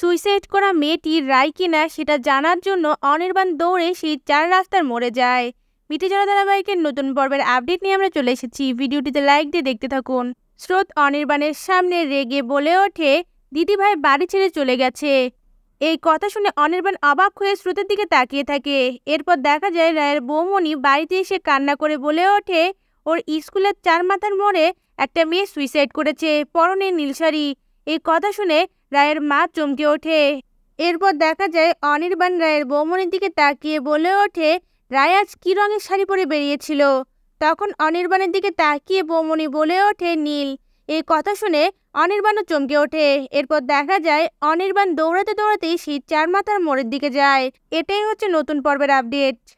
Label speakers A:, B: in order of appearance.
A: suicide করা মেয়েটি রায় কিনা সেটা জানার জন্য অনির্বাণ দৌড়ে সেই চার রাস্তার মরে যায় মিটি জড়া ধারাবাহিকের নতুন পর্বের আপডেট নিয়ে আমরা চলে এসেছি ভিডিওটিতে লাইক দিয়ে দেখতে থাকুন স্রোত অনির্বাণের সামনে রেগে বলে ওঠে দিদিভাই বাড়ি ছেড়ে চলে গেছে এই কথা শুনে অনির্বাণ অবাক হয়ে স্রোতের দিকে তাকিয়ে থাকে এরপর দেখা যায় রায়ের বৌমনি বাড়িতে এসে কান্না করে বলে ওঠে ওর স্কুলের চার মাথার মোড়ে একটা মেয়ে সুইসাইড করেছে পরনে নীলশাড়ি এই কথা শুনে রায়ের মা চমকে ওঠে এরপর দেখা যায় অনির্বাণ রায়ের বৌমনির দিকে তাকিয়ে বলে ওঠে রায় আজ কী রঙের শাড়ি পরে বেরিয়েছিল তখন অনির্বাণের দিকে তাকিয়ে বৌমনি বলে ওঠে নীল এই কথা শুনে অনির্বাণও চমকে ওঠে এরপর দেখা যায় অনির্বাণ দৌড়াতে দৌড়াতেই শীত চার মাথার মোড়ের দিকে যায় এটাই হচ্ছে নতুন পর্বের আপডেট